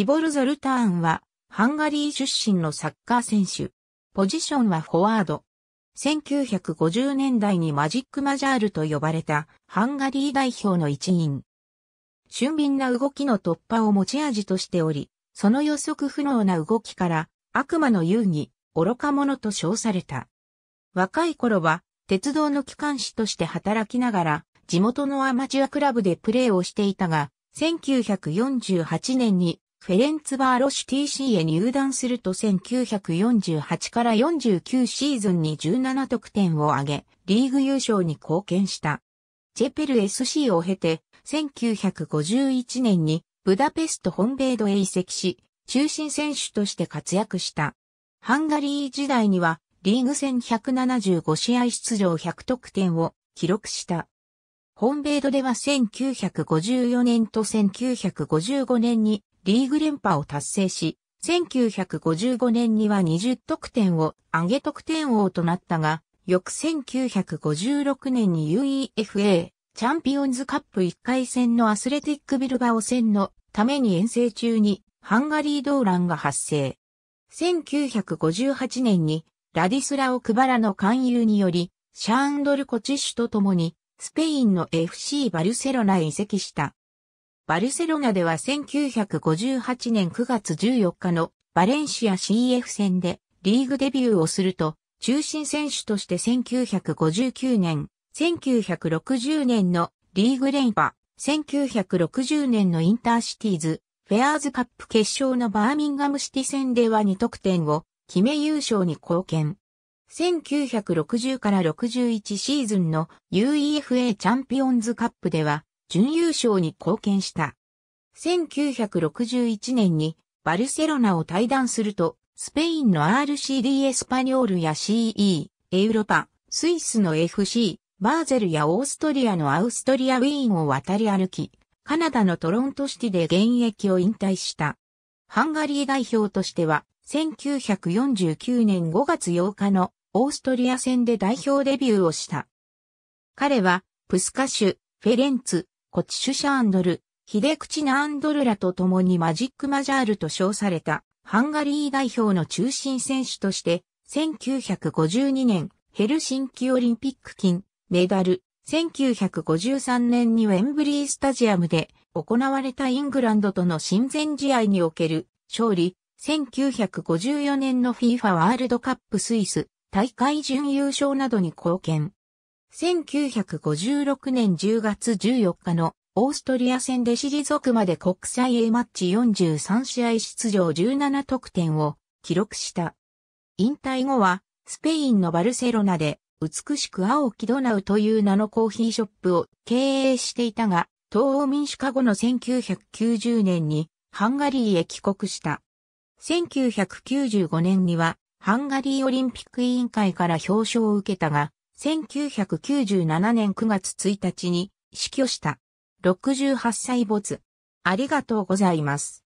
チボル・ゾルターンは、ハンガリー出身のサッカー選手。ポジションはフォワード。1950年代にマジックマジャールと呼ばれたハンガリー代表の一員。俊敏な動きの突破を持ち味としており、その予測不能な動きから悪魔の遊戯、愚か者と称された。若い頃は鉄道の機関士として働きながら地元のアマチュアクラブでプレーをしていたが、1948年にフェレンツ・バーロシュ TC へ入団すると1948から49シーズンに17得点を挙げ、リーグ優勝に貢献した。ジェペル SC を経て、1951年にブダペスト本米ドへ移籍し、中心選手として活躍した。ハンガリー時代には、リーグ戦175試合出場100得点を記録した。本米ドでは1954年と1955年にリーグ連覇を達成し、1955年には20得点を上げ得点王となったが、翌1956年に UEFA チャンピオンズカップ1回戦のアスレティックビルバオ戦のために遠征中にハンガリー動乱が発生。1958年にラディスラオ・クバラの勧誘により、シャーンドル・コチッシュと共にスペインの FC バルセロナへ移籍した。バルセロナでは1958年9月14日のバレンシア CF 戦でリーグデビューをすると、中心選手として1959年、1960年のリーグ連覇、1960年のインターシティーズ、フェアーズカップ決勝のバーミンガムシティ戦では2得点を決め優勝に貢献。1960から61シーズンの UEFA チャンピオンズカップでは準優勝に貢献した。1961年にバルセロナを退団すると、スペインの RCD エスパニョールや CE、エウロパ、スイスの FC、バーゼルやオーストリアのアウストリアウィーンを渡り歩き、カナダのトロントシティで現役を引退した。ハンガリー代表としては、1949年5月8日のオーストリア戦で代表デビューをした。彼は、プスカシュ、フェレンツ、コチシュシャアンドル、ヒデクチナアンドルラと共にマジックマジャールと称された、ハンガリー代表の中心選手として、1952年、ヘルシンキオリンピック金、メダル、1953年にウェンブリースタジアムで行われたイングランドとの親善試合における勝利、1954年の FIFA ワールドカップスイス大会準優勝などに貢献。1956年10月14日のオーストリア戦で退くまで国際 A マッチ43試合出場17得点を記録した。引退後はスペインのバルセロナで美しく青木ドナウという名のコーヒーショップを経営していたが、東欧民主化後の1990年にハンガリーへ帰国した。1995年にはハンガリーオリンピック委員会から表彰を受けたが、1997年9月1日に死去した。68歳没。ありがとうございます。